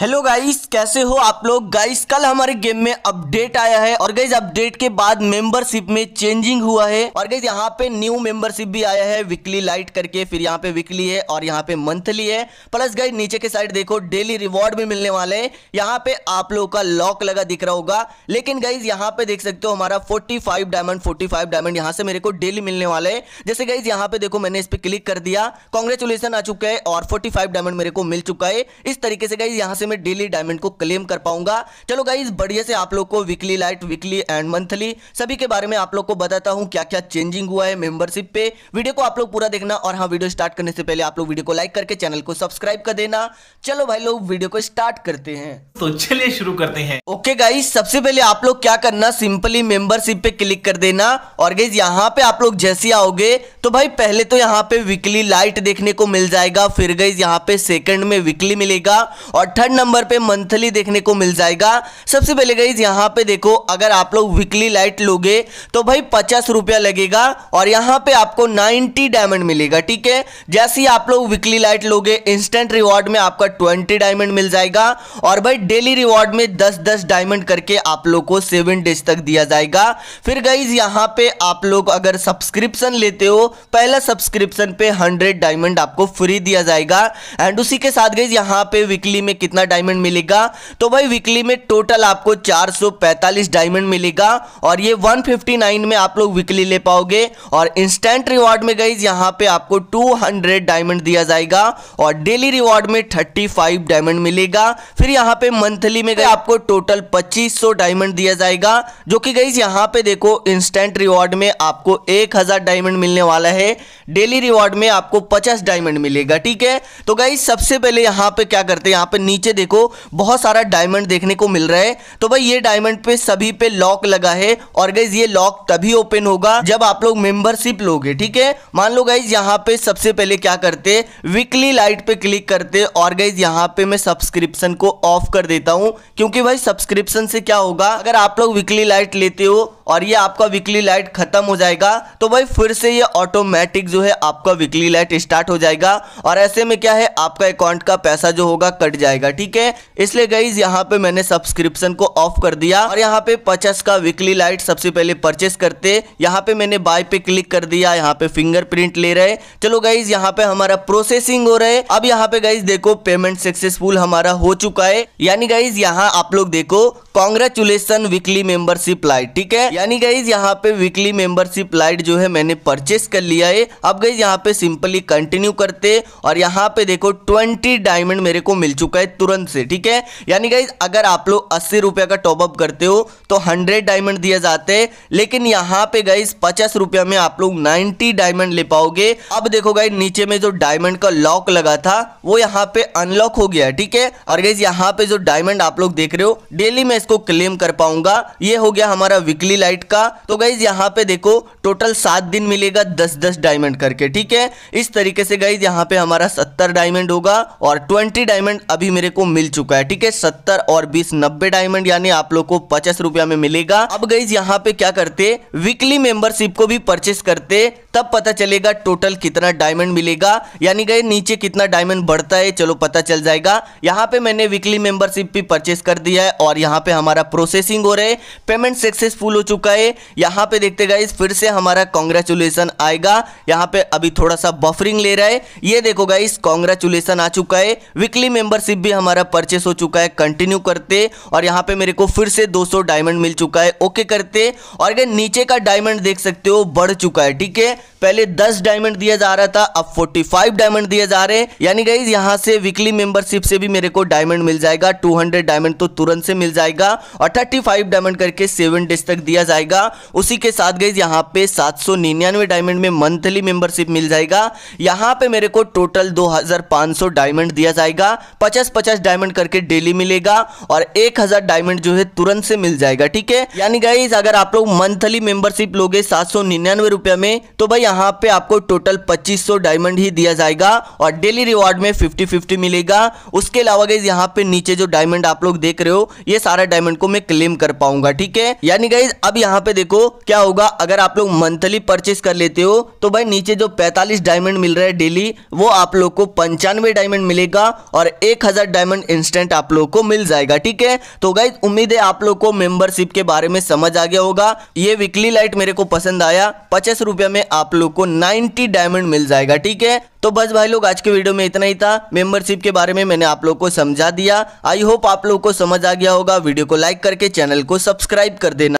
hello guys कैसे हो आप लोग गाइस कल हमारे गेम में अपडेट आया है और गाइस अपडेट के बाद मेंबरशिप में चेंजिंग हुआ है और गाइस यहाँ पे न्यू मेंबरशिप भी आया है वीकली लाइट करके फिर यहाँ पे वीकली है और यहाँ पे मंथली है प्लस गाइस नीचे के साइड देखो डेली रिवॉर्ड भी मिलने वाले हैं यहाँ पे आप लोगों का लॉक लगा दिख रहा होगा लेकिन गाइज यहाँ पे देख सकते हो हमारा फोर्टी डायमंड फोर्टी डायमंड यहाँ से मेरे को डेली मिलने वाले है जैसे गाइज यहाँ पे देखो मैंने इस पर क्लिक कर दिया कॉन्ग्रेचुलेसन आ चुका है और फोर्टी डायमंड मेरे को मिल चुका है इस तरीके से गाइज यहाँ से मैं डेली डायमंड को क्लेम कर पाऊंगा चलो गाइज बढ़िया से आप लोग को weekly light weekly and monthly सभी के बारे में आप लोग को बताता हूँ क्या क्या चेंजिंग हुआ है मेंबरशिप पे वीडियो को आप लोग पूरा देखना और हाँ वीडियो स्टार्ट करने से पहले आप लोग वीडियो को लाइक करके चैनल को सब्सक्राइब कर देना चलो भाई लोग वीडियो को स्टार्ट करते हैं तो चलिए शुरू करते हैं ओके गाइज सबसे पहले आप लोग क्या करना सिंपली मेंबरशिप पे क्लिक कर देना और गाइज यहाँ पे आप लोग जैसे आओगे तो भाई पहले तो यहाँ पे वीकली लाइट देखने को मिल जाएगा फिर गाइज यहाँ पे सेकंड में वीकली मिलेगा और थर्ड नंबर पे मंथली देखने को मिल जाएगा सबसे पहले गई यहाँ पे देखो अगर आप लोग वीकली लाइट लोगे तो भाई पचास रुपया लगेगा और यहाँ पे आपको नाइनटी डायमंड मिलेगा ठीक है जैसे ही आप लोग वीकली लाइट लोगे इंस्टेंट रिवॉर्ड में आपका ट्वेंटी डायमंड मिल जाएगा और भाई डेली रिवॉर्ड में दस दस डायमंड करके आप लोग को सेवन डेज तक दिया जाएगा फिर गई यहाँ पे आप लोग अगर सब्सक्रिप्शन लेते हो पहला सब्सक्रिप्शन पे हंड्रेड डायमंड आपको फ्री दिया जाएगा एंड उसी के साथ गई यहाँ पे वीकली में कितना डायमंड मिलेगा तो भाई वीकली में टोटल आपको 445 डायमंड मिलेगा और ये 159 में आप लोग वीकली ले पाओगे और इंस्टेंट रिवॉर्ड में गई यहाँ पे आपको 200 डायमंड दिया जाएगा और डेली रिवॉर्ड में 35 डायमंड मिलेगा फिर यहाँ पे मंथली में गई आपको टोटल 2500 डायमंड दिया जाएगा जो कि गई यहाँ पे देखो इंस्टेंट रिवॉर्ड में आपको एक डायमंड मिलने वाला है डेली रिवॉर्ड में आपको पचास डायमंड मिलेगा ठीक है तो गई सबसे पहले यहाँ पे क्या करते हैं यहाँ पे नीचे देखो बहुत सारा डायमंड देखने को मिल रहा है तो भाई ये डायमंड पे सभी पे लॉक लगा है और गाइज ये लॉक तभी ओपन होगा जब आप लोग मेंबरशिप लोगे ठीक है मान लो गाइज यहाँ पे सबसे पहले क्या करते वीकली लाइट पे क्लिक करते और गाइज यहाँ पे मैं सब्सक्रिप्शन को ऑफ कर देता हूँ क्योंकि भाई सब्सक्रिप्शन से क्या होगा अगर आप लोग वीकली लाइट लेते हो और ये आपका वीकली लाइट ख़त्म हो जाएगा तो भाई फिर से ये ऑटोमेटिक जो है आपका वीकली लाइट स्टार्ट हो जाएगा और ऐसे में क्या है आपका अकाउंट का पैसा जो होगा कट जाएगा ठीक है इसलिए गईज यहाँ पे मैंने सब्सक्रिप्शन को ऑफ कर दिया और यहाँ पे पचास का वीकली लाइट सबसे पहले परचेस करते यहाँ पे मैंने बाय पे क्लिक कर दिया यहाँ पे फिंगरप्रिंट ले रहे चलो गईज यहाँ पे हमारा प्रोसेसिंग हो रहा है अब यहाँ पे गईज देखो पेमेंट सक्सेसफुल हमारा हो चुका है यानी गाइज यहाँ आप लोग देखो कॉन्ग्रेचुलेसन वीकली मेंबरशिप लाइट ठीक है यानी गई यहाँ पे वीकली मेंबरशिप लाइट जो है मैंने परचेस कर लिया है अब गई यहाँ पे सिंपली कंटिन्यू करते और यहाँ पे देखो ट्वेंटी डायमंड मेरे को मिल चुका है तुरंत से ठीक है यानी गई अगर आप लोग अस्सी रुपया का टॉपअप करते हो तो हंड्रेड डायमंड दिए जाते हैं लेकिन यहाँ पे गई पचास रुपया में आप लोग नाइन्टी डायमंड ले पाओगे अब देखो गई नीचे में जो डायमंड का लॉक लगा था वो यहाँ पे अनलॉक हो गया ठीक है और गई यहाँ पे जो डायमंड आप लोग देख रहे हो डेली मैं इसको क्लेम कर पाऊंगा ये हो गया हमारा वीकली लाइट का तो गाइज यहाँ पे देखो टोटल सात दिन मिलेगा दस दस डायमंड करके ठीक है इस तरीके से गाइज यहाँ पे हमारा सत्तर डायमंड होगा और ट्वेंटी डायमंड अभी मेरे को मिल चुका है ठीक है सत्तर और बीस नब्बे डायमंड यानी आप लोग को पचास रुपया में मिलेगा अब गाइज यहाँ पे क्या करते वीकली मेंबरशिप को भी परचेस करते तब पता चलेगा टोटल कितना डायमंड मिलेगा यानी गए नीचे कितना डायमंड बढ़ता है चलो पता चल जाएगा यहाँ पे मैंने वीकली मेंबरशिप भी परचेस कर दिया है और यहाँ पे हमारा प्रोसेसिंग हो रहा है पेमेंट सक्सेसफुल हो चुका चुका है यहाँ पे देखते गाइज फिर से हमारा कॉन्ग्रेचुलेसन आएगा यहाँ पे अभी थोड़ा सा बफरिंग ले रहा है ये देखो गाइज कॉन्ग्रेचुलेसन आ चुका है वीकली मेंबरशिप भी हमारा परचेस हो चुका है कंटिन्यू करते और यहाँ पे मेरे को फिर से 200 डायमंड मिल चुका है ओके करते और अगर नीचे का डायमंड देख सकते हो बढ़ चुका है ठीक है पहले 10 डायमंड दिया जा रहा था अब 45 डायमंड दिए जा रहे हैं यानी गाइज यहाँ से वीकली मेंबरशिप से भी मेरे को डायमंड मिल जाएगा 200 डायमंड तो तुरंत से मिल जाएगा और 35 डायमंड करके सेवन डेज तक दिया जाएगा उसी के साथ गई यहाँ पे सात सौ निन्यानवे डायमंड में मंथली मेंबरशिप मिल जाएगा यहाँ पे मेरे को टोटल दो हजार पाँच सौ डायमंड दिया जाएगा पचास पचास डायमंड करके डेली मिलेगा और एक हजार डायमंड जो है तुरंत से मिल जाएगा ठीक है यानी गाइज अगर आप लोग मंथली मेंबरशिप लोगे सात सौ निन्यानवे रुपया में तो भाई यहाँ पे आपको टोटल पच्चीस सौ डायमंड ही दिया जाएगा और डेली रिवॉर्ड में फिफ्टी फिफ्टी मिलेगा उसके अलावा गई यहाँ पे नीचे जो डायमंड आप लोग देख रहे हो ये सारा डायमंड को मैं क्लेम कर पाऊंगा ठीक है यानी गाइज अब अब यहाँ पे देखो क्या होगा अगर आप लोग मंथली परचेस कर लेते हो तो भाई नीचे जो 45 डायमंड मिल रहा है डेली वो आप लोग को पंचानवे डायमंड मिलेगा और 1000 डायमंड इंस्टेंट आप लोग को मिल जाएगा ठीक है तो भाई उम्मीद है आप लोग को मेंबरशिप के बारे में समझ आ गया होगा ये वीकली लाइट मेरे को पसंद आया पचास रुपया में आप लोग को नाइनटी डायमंड मिल जाएगा ठीक है तो बस भाई लोग आज के वीडियो में इतना ही था मेंबरशिप के बारे में मैंने आप लोग को समझा दिया आई होप आप लोग को समझ आ गया होगा वीडियो को लाइक करके चैनल को सब्सक्राइब कर देना